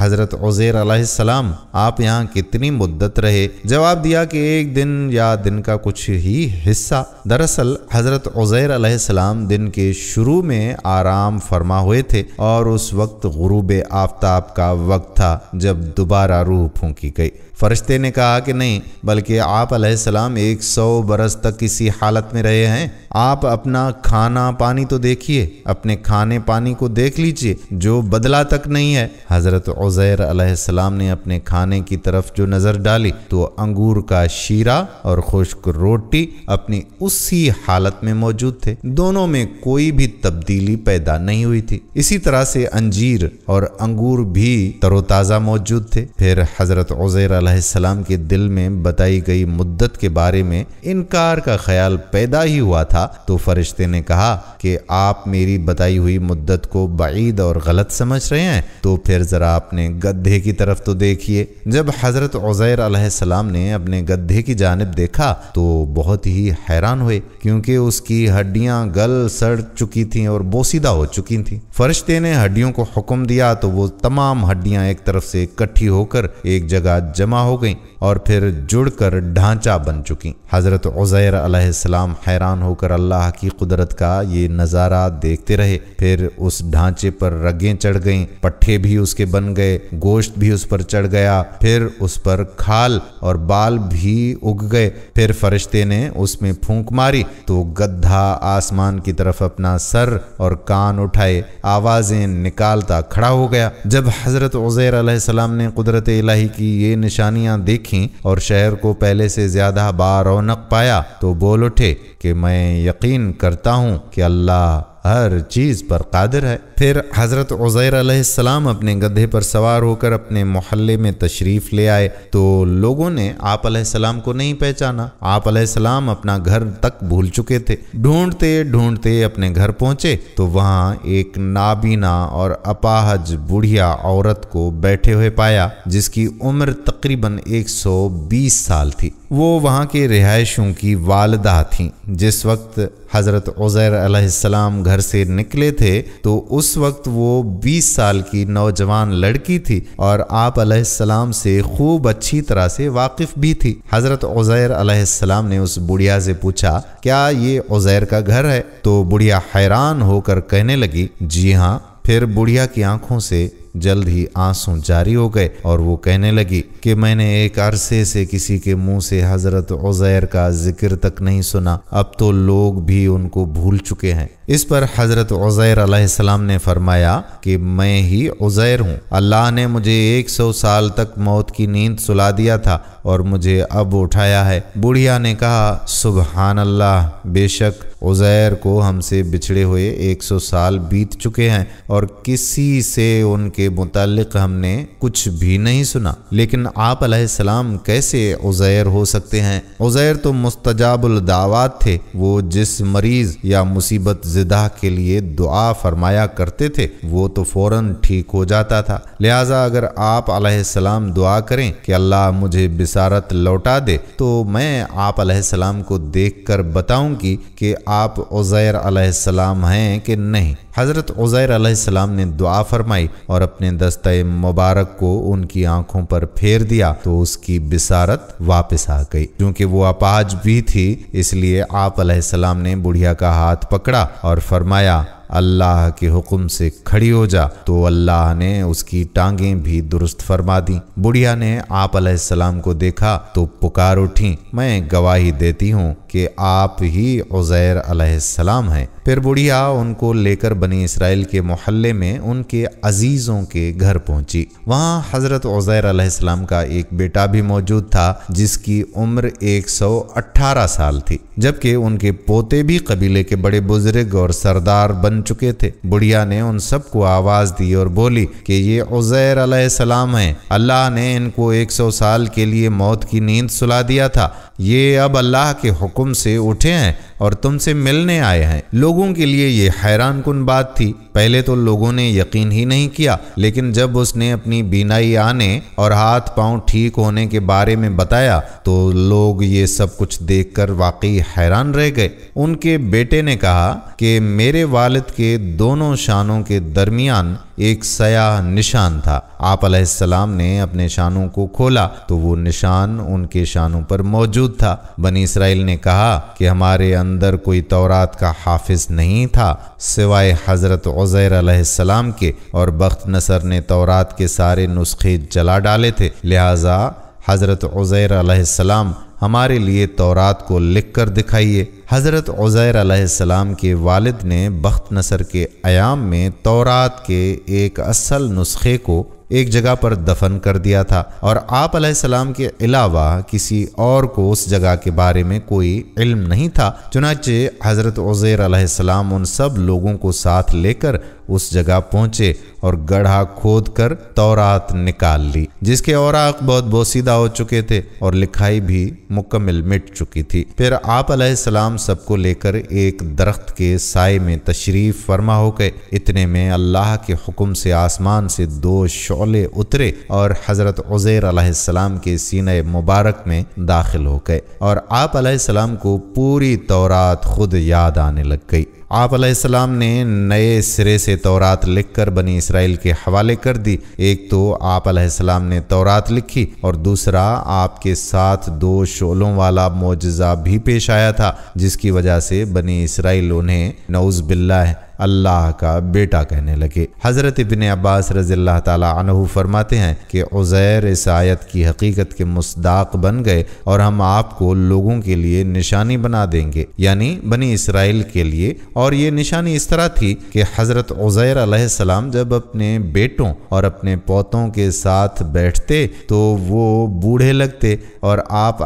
हज़रत उज़ैर सलाम आप यहाँ कितनी मुद्दत रहे जवाब दिया कि एक दिन या दिन का कुछ ही हिस्सा दरअसल हज़रत ख़ज़ैर सलाम दिन के शुरू में आराम फरमा हुए थे और उस वक्त गुरूब आफ्ताब का वक्त था जब दोबारा रूह फूकी गई फरिश्ते ने कहा कि नहीं बल्कि आप सलाम एक सौ बरस तक किसी हालत में रहे हैं आप अपना खाना पानी तो देखिए अपने खाने पानी को देख लीजिए जो बदला तक नहीं है हज़रत उज़ैर सलाम ने अपने खाने की तरफ जो नज़र डाली तो अंगूर का शीरा और खुश्क रोटी अपनी उसी हालत में मौजूद थे दोनों में कोई भी तब्दीली पैदा नहीं हुई थी इसी तरह से अंजीर और अंगूर भी तरोताज़ा मौजूद थे फिर हज़रत उज़ैर सलाम के दिल में बताई गई मुद्दत के बारे में इनकार का ख्याल पैदा ही हुआ था तो फरिश्ते ने कहा कि आप मेरी बताई हुई मुद्दत को बईद और गलत समझ रहे हैं तो फिर ज़रा आपने गधे की तरफ तो देखिए जब हज़रत उज़ैर सलाम ने अपने गधे की जानब देखा तो बहुत ही हैरान हुए क्योंकि उसकी हड्डियाँ गल सड़ चुकी थी और बोसीदा हो चुकी थी फरिश्ते ने हड्डियों को हुक्म दिया तो वो तमाम हड्डियाँ एक तरफ से इकट्ठी होकर एक जगह जमा जमा हो गईं और फिर जुड़कर ढांचा बन चुकी हज़रत उज़ैर अलैहिस्सलाम हैरान होकर अल्लाह की कुदरत का ये नज़ारा देखते रहे फिर उस ढांचे पर रगें चढ़ गईं पट्ठे भी उसके बन गए गोश्त भी उस पर चढ़ गया फिर उस पर खाल और बाल भी उग गए फिर फरिश्ते ने उसमें फूंक मारी तो गद्दा आसमान की तरफ अपना सर और कान उठाए आवाज़ें निकालता खड़ा हो गया जब हज़रत उज़ैर अलैहिस्सलाम ने कुदरत इलाही की ये निशान निशानियां देखीं और शहर को पहले से ज़्यादा बार रौनक पाया तो बोल उठे कि मैं यकीन करता हूँ कि अल्लाह हर चीज़ पर कादिर है फिर हज़रत उज़ैर अलैहिस्सलाम अपने गधे पर सवार होकर अपने मोहल्ले में तशरीफ़ ले आए तो लोगों ने आप सलाम को नहीं पहचाना आप सलाम अपना घर तक भूल चुके थे ढूंढते ढूंढते अपने घर पहुंचे तो वहाँ एक नाबीना और अपाहज बुढ़िया औरत को बैठे हुए पाया जिसकी उम्र तकरीबन 120 साल थी वो वहाँ के रिहायशों की वालदा थीं जिस वक्त हज़रत उज़ैर अलैहिस्सलाम घर से निकले थे तो उस वक्त वो 20 साल की नौजवान लड़की थी और आप अलैहिस्सलाम से खूब अच्छी तरह से वाकिफ़ भी थी हज़रत उज़ैर अलैहिस्सलाम ने उस बुढ़िया से पूछा क्या ये उज़ैर का घर है तो बुढ़िया हैरान होकर कहने लगी जी हाँ फिर बुढ़िया की आंखों से जल्द ही आंसू जारी हो गए और वो कहने लगी कि मैंने एक अरसे से किसी के मुंह से हजरत उजैर का जिक्र तक नहीं सुना अब तो लोग भी उनको भूल चुके हैं इस पर हज़रत उज़ैर अलैहिस्सलाम ने फरमाया कि मैं ही उज़ैर हूँ अल्लाह ने मुझे 100 साल तक मौत की नींद सुला दिया था और मुझे अब उठाया है बुढ़िया ने कहा सुबहान अल्लाह बेशक उज़ैर को हमसे बिछड़े हुए 100 साल बीत चुके हैं और किसी से उनके मुतालिक हमने कुछ भी नहीं सुना लेकिन आप सलाम कैसे उज़ैर हो सकते हैं उज़ैर तो मुस्तजाबुल दावात थे वो जिस मरीज़ या मुसीबत जिदा के लिए दुआ फरमाया करते थे वो तो फौरन ठीक हो जाता था लिहाजा अगर आप सलाम दुआ करें कि अल्लाह मुझे बिसारत लौटा दे तो मैं आप सलाम को देख कर बताऊंगी कि आप उज़ैर सलाम हैं कि नहीं हज़रत उज़ैर सलाम ने दुआ फरमाई और अपने दस्ते मुबारक को उनकी आंखों पर फेर दिया तो उसकी बिसारत वापस आ गई क्योंकि वो अपाज भी थी इसलिए आप सलाम ने बुढ़िया का हाथ पकड़ा और फरमाया अल्लाह के हुक्म से खड़ी हो जा तो अल्लाह ने उसकी टांगें भी दुरुस्त फरमा दी बुढ़िया ने आप सलाम को देखा तो पुकार उठी मैं गवाही देती हूँ कि आप ही उजैर सलाम हैं फिर बुढ़िया उनको लेकर बनी इसराइल के मोहल्ले में उनके अजीज़ों के घर पहुंची वहाँ हज़रत उजैर सलाम का एक बेटा भी मौजूद था जिसकी उम्र 118 साल थी जबकि उनके पोते भी कबीले के बड़े बुजुर्ग और सरदार बन चुके थे बुढ़िया ने उन सबको आवाज दी और बोली कि ये उजैर अलैहिस्सलाम है अल्लाह ने इनको 100 साल के लिए मौत की नींद सुला दिया था ये अब अल्लाह के हुक्म से उठे हैं और तुमसे मिलने आए हैं लोगों के लिए ये हैरान कन बात थी पहले तो लोगों ने यकीन ही नहीं किया लेकिन जब उसने अपनी बीनाई आने और हाथ पांव ठीक होने के बारे में बताया तो लोग ये सब कुछ देखकर वाकई हैरान रह गए उनके बेटे ने कहा कि मेरे वालिद के दोनों शानों के दरमियान एक सया निशान था आप सलाम ने अपने शानों को खोला तो वो निशान उनके शानों पर मौजूद था बनी इसराइल ने कहा कि हमारे अंदर कोई तौरात का हाफिज नहीं था सिवाय हज़रत उज़ैर सलाम के और बख्त नसर ने तौरात के सारे नुस्खे जला डाले थे लिहाजा हज़रत उज़ैर सलाम हमारे लिए तौरात को लिख कर दिखाइए हज़रत उज़ैर के वालिद ने बख्त नसर के आयाम में तौरात के एक असल नुस्खे को एक जगह पर दफन कर दिया था और आप सलाम के अलावा किसी और को उस जगह के बारे में कोई इल्म नहीं था चुनाचे हज़रत उज़ैर सलाम उन सब लोगों को साथ लेकर उस जगह पहुंचे और गढ़ा खोद कर तौरात निकाल ली जिसके और बहुत बोसीदा हो चुके थे और लिखाई भी मुकम्मल मिट चुकी थी फिर आप सबको लेकर एक दरख्त के साय में तशरीफ़ फरमा हो गए इतने में अल्लाह के हुक्म से आसमान से दो शोले उतरे और हज़रत उज़ैर अलैहिस्सलाम के सीने मुबारक में दाखिल हो गए और आप अलैहिस्सलाम को पूरी तौरात खुद याद आने लग गई आप सलाम ने नए सिरे से तौरात लिखकर बनी इसराइल के हवाले कर दी एक तो आप सलाम ने तौरात लिखी और दूसरा आपके साथ दो शोलों वाला मुजजा भी पेश आया था जिसकी वजह से बनी इसराइल उन्हें नौज बिल्ला अल्लाह का बेटा कहने लगे हज़रत इबिन अब्बास रज़ील्ला तु फरमाते हैं कि उज़ैर इस आयत की हकीकत के मुस्दाक बन गए और हम आपको लोगों के लिए निशानी बना देंगे यानी बनी इसराइल के लिए और ये निशानी इस तरह थी कि हज़रत उज़ैर अलैहिस्सलाम जब अपने बेटों और अपने पोतों के साथ बैठते तो वो बूढ़े लगते और आप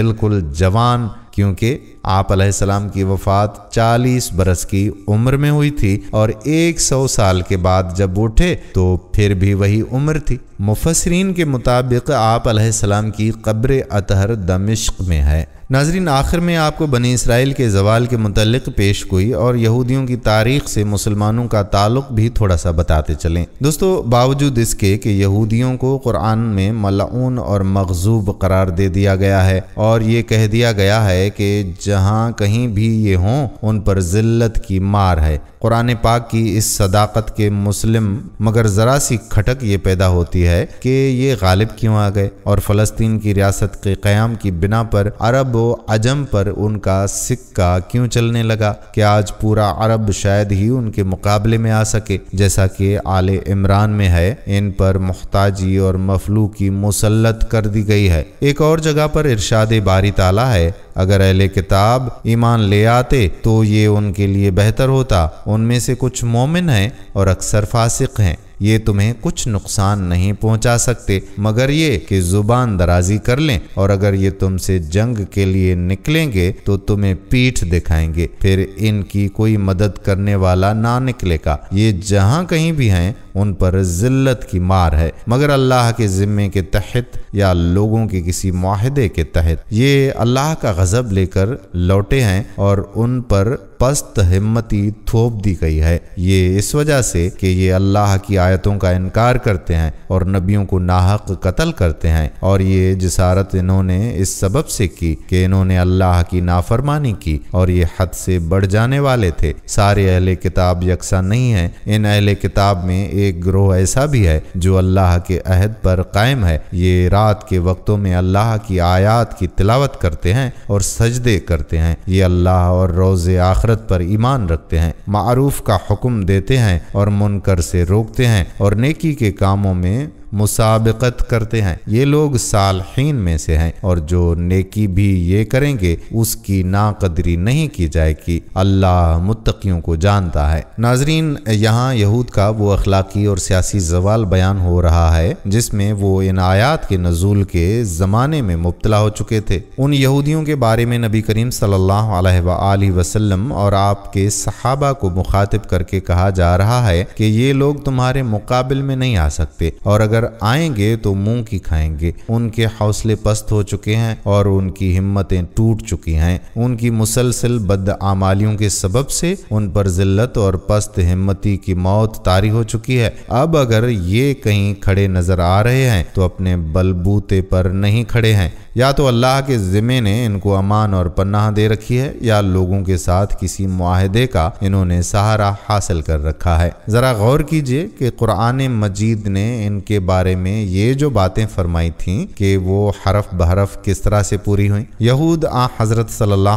बिल्कुल जवान क्योंकि आप सलाम की वफात 40 बरस की उम्र में हुई थी और 100 साल के बाद जब उठे तो फिर भी वही उम्र थी मुफसरीन के मुताबिक आप सलाम की कब्र अतहर दमिश्क में है नाजरीन आखिर में आपको बनी इसराइल के जवाल के मतलब पेश गई और यहूदियों की तारीख से मुसलमानों का ताल्लुक भी थोड़ा सा बताते चलें दोस्तों बावजूद इसके कि यहूदियों को कुरान में मलाउन और मकजूब करार दे दिया गया है और ये कह दिया गया है कि जहाँ कहीं भी ये हों उन पर जिल्लत की मार है कुरान पाक की इस सदाकत के मुस्लिम मगर ज़रा सी खटक ये पैदा होती है है कि ये गालिब क्यों आ गए और फ़लस्तीन की रियासत के क़्याम की बिना पर अरब व अजम पर उनका सिक्का क्यों चलने लगा कि आज पूरा अरब शायद ही उनके मुकाबले में आ सके जैसा कि आल इमरान में है इन पर मुख्ताजी और मफलू की मुसलत कर दी गई है एक और जगह पर इरशाद बारी ताला है अगर अहले किताब ईमान ले आते तो ये उनके लिए बेहतर होता उनमें से कुछ मोमिन हैं और अक्सर फासिक हैं ये तुम्हें कुछ नुकसान नहीं पहुंचा सकते मगर ये कि जुबान दराजी कर लें और अगर ये तुमसे जंग के लिए निकलेंगे तो तुम्हें पीठ दिखाएंगे फिर इनकी कोई मदद करने वाला ना निकलेगा ये जहाँ कहीं भी हैं उन पर ज़िल्लत की मार है मगर अल्लाह के ज़िम्मे के तहत या लोगों के किसी माहदे के तहत ये अल्लाह का गज़ब लेकर लौटे हैं और उन पर पस्त हिम्मती थोप दी गई है ये इस वजह से कि ये अल्लाह की आयतों का इनकार करते हैं और नबियों को नाहक कत्ल करते हैं और ये जसारत इन्होंने इस सबब से की कि इन्होंने अल्लाह की नाफरमानी की और ये हद से बढ़ जाने वाले थे सारे अहले किताब यकसा नहीं है इन अहले किताब में एक ग्रोह ऐसा भी है जो अल्लाह के अहद पर कायम है ये रात के वक्तों में अल्लाह की आयात की तिलावत करते हैं और सजदे करते हैं ये अल्लाह और रोज़ आखरत पर ईमान रखते हैं मरूफ का हुक्म देते हैं और मुनकर से रोकते हैं और नेकी के कामों में मुसाबकत करते हैं ये लोग सालहीन में से हैं और जो नेकी भी ये करेंगे उसकी नाकदरी नहीं की जाएगी अल्लाह मुतकियों को जानता है नाजरीन यहाँ यहूद का वो अखलाकी और सियासी जवाल बयान हो रहा है जिसमें वो इन आयात के नजूल के ज़माने में मुबतला हो चुके थे उन यहूदियों के बारे में नबी करीम सल्लल्लाहु और आपके सहाबा को मुखातिब करके कहा जा रहा है कि ये लोग तुम्हारे मुकाबले में नहीं आ सकते और अगर अगर आएंगे तो मुंह की खाएंगे उनके हौसले पस्त हो चुके हैं और उनकी हिम्मतें टूट चुकी हैं उनकी मुसलसल बद आमालियों के सबब से उन पर जिल्लत और पस्त हिम्मती की मौत तारी हो चुकी है अब अगर ये कहीं खड़े नजर आ रहे हैं तो अपने बलबूते पर नहीं खड़े हैं या तो अल्लाह के ज़िम्मे ने इनको अमान और पन्ना दे रखी है या लोगों के साथ किसी माहदे का इन्होंने सहारा हासिल कर रखा है ज़रा गौर कीजिए कि कुरान मजीद ने इनके बारे में ये जो बातें फरमाई थी कि वो हरफ बहरफ किस तरह से पूरी हुई यहूद आ हज़रत सल्ला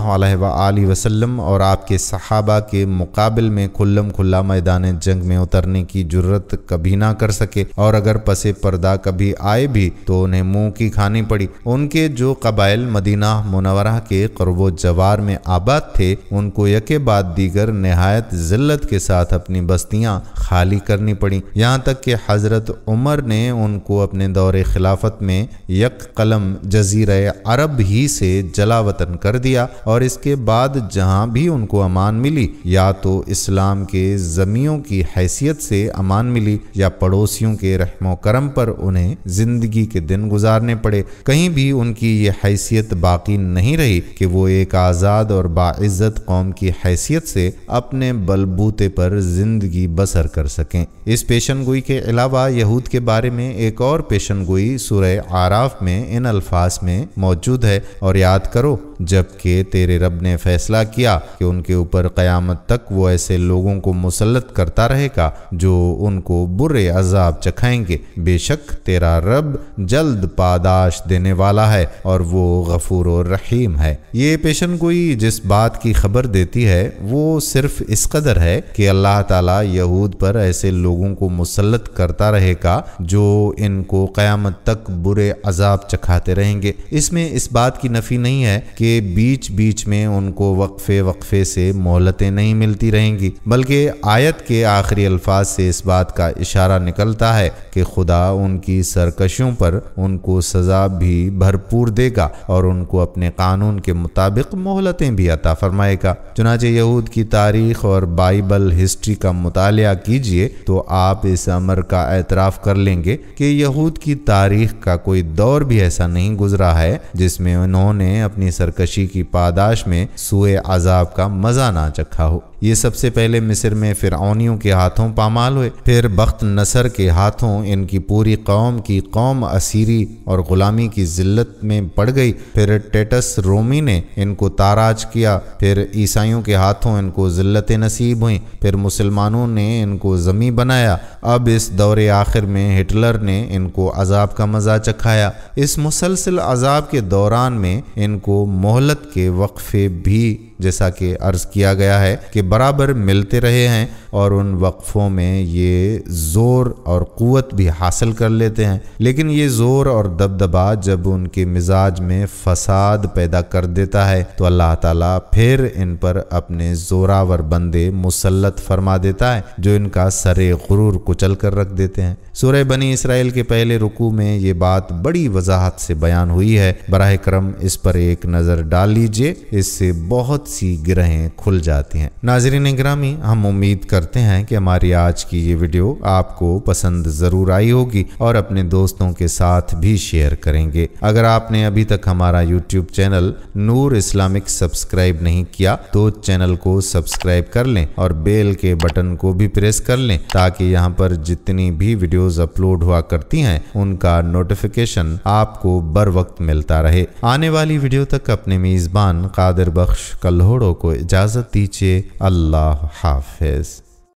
वसलम और आपके सहाबा के मुकाबले में खुल्लम खुल्ला मैदान जंग में उतरने की जरूरत कभी ना कर सके और अगर पसे पर्दा कभी आए भी तो उन्हें मुंह की खानी पड़ी उनके के जो कबाइल मदीना मुनवरा के करब जवार में आबाद थे उनको यके बाद दीगर नहायत ज़िल्लत के साथ अपनी बस्तियाँ खाली करनी पड़ी यहाँ तक कि हज़रत उमर ने उनको अपने दौर खिलाफत में यक कलम जजीर अरब ही से जला वतन कर दिया और इसके बाद जहाँ भी उनको अमान मिली या तो इस्लाम के ज़मियों की हैसियत से अमान मिली या पड़ोसियों के रहमो करम पर उन्हें ज़िंदगी के दिन गुजारने पड़े कहीं भी उन उनकी ये हैसियत बाकी नहीं रही कि वो एक आज़ाद और बाज़्ज़त कौम की हैसियत से अपने बलबूते पर ज़िंदगी बसर कर सकें इस पेशन गोई के अलावा यहूद के बारे में एक और पेशन गोई सुरह आराफ में इन अल्फाज में मौजूद है और याद करो जबकि तेरे रब ने फैसला किया कि उनके ऊपर क़यामत तक वो ऐसे लोगों को मुसलत करता रहेगा जो उनको बुरे अजाब चखाएंगे बेशक तेरा रब जल्द पादाश देने वाला है है और वो गफूर और रहीम है ये पेशन गोई जिस बात की खबर देती है वो सिर्फ इस कदर है कि अल्लाह ताला यहूद पर ऐसे लोगों को मुसलत करता रहेगा जो इनको क़यामत तक बुरे अजाब चखाते रहेंगे इसमें इस बात की नफ़ी नहीं है कि बीच बीच में उनको वक्फे वक्फे से मोहलतें नहीं मिलती रहेंगी बल्कि आयत के आखिरी अल्फाज से इस बात का इशारा निकलता है कि खुदा उनकी सरकशों पर उनको सजा भी भरपूर भरपूर देगा और उनको अपने कानून के मुताबिक मोहलतें भी अता फरमाएगा चुनाचे यहूद की तारीख और बाइबल हिस्ट्री का मुताल कीजिए तो आप इस अमर का एतराफ़ कर लेंगे कि यहूद की तारीख का कोई दौर भी ऐसा नहीं गुजरा है जिसमें उन्होंने अपनी सरकशी की पादाश में सुए अजाब का मज़ा ना चखा हो ये सबसे पहले मिस्र में फिरौनियों के हाथों पामाल हुए फिर बख्त नसर के हाथों इनकी पूरी कौम की कौम असीरी और ग़ुलामी की जिल्लत में पड़ गई फिर टेटस रोमी ने इनको ताराज किया फिर ईसाइयों के हाथों इनको ज़िल्लत नसीब हुई फिर मुसलमानों ने इनको ज़मी बनाया अब इस दौरे आखिर में हिटलर ने इनको अजाब का मज़ा चखाया इस मुसलसल अजाब के दौरान में इनको मोहलत के वक्फे भी जैसा कि अर्ज़ किया गया है कि बराबर मिलते रहे हैं और उन वक्फ़ों में ये ज़ोर और क़वत भी हासिल कर लेते हैं लेकिन ये ज़ोर और दबदबा जब उनके मिजाज में फसाद पैदा कर देता है तो अल्लाह ताला फिर इन पर अपने ज़ोरावर बंदे मुसलत फरमा देता है जो इनका सरे गुरूर कुचल कर रख देते हैं सूर्य बनी इसराइल के पहले रुकू में ये बात बड़ी वजाहत से बयान हुई है बरह करम इस पर एक नज़र डाल लीजिए इससे बहुत सी ग्रहें खुल जाती हैं नाजरीन ग्रामी हम उम्मीद करते हैं कि हमारी आज की ये वीडियो आपको पसंद ज़रूर आई होगी और अपने दोस्तों के साथ भी शेयर करेंगे अगर आपने अभी तक हमारा YouTube channel Noor Islamic subscribe नहीं किया तो चैनल को सब्सक्राइब कर लें और बेल के बटन को भी प्रेस कर लें ताकि यहाँ पर जितनी भी वीडियोस अपलोड हुआ करती हैं उनका नोटिफिकेशन आपको बर वक्त मिलता रहे आने वाली वीडियो तक अपने मेज़बान कादिर बख्श कल लोहड़ों को इजाज़त दीजिए अल्लाह हाफिज़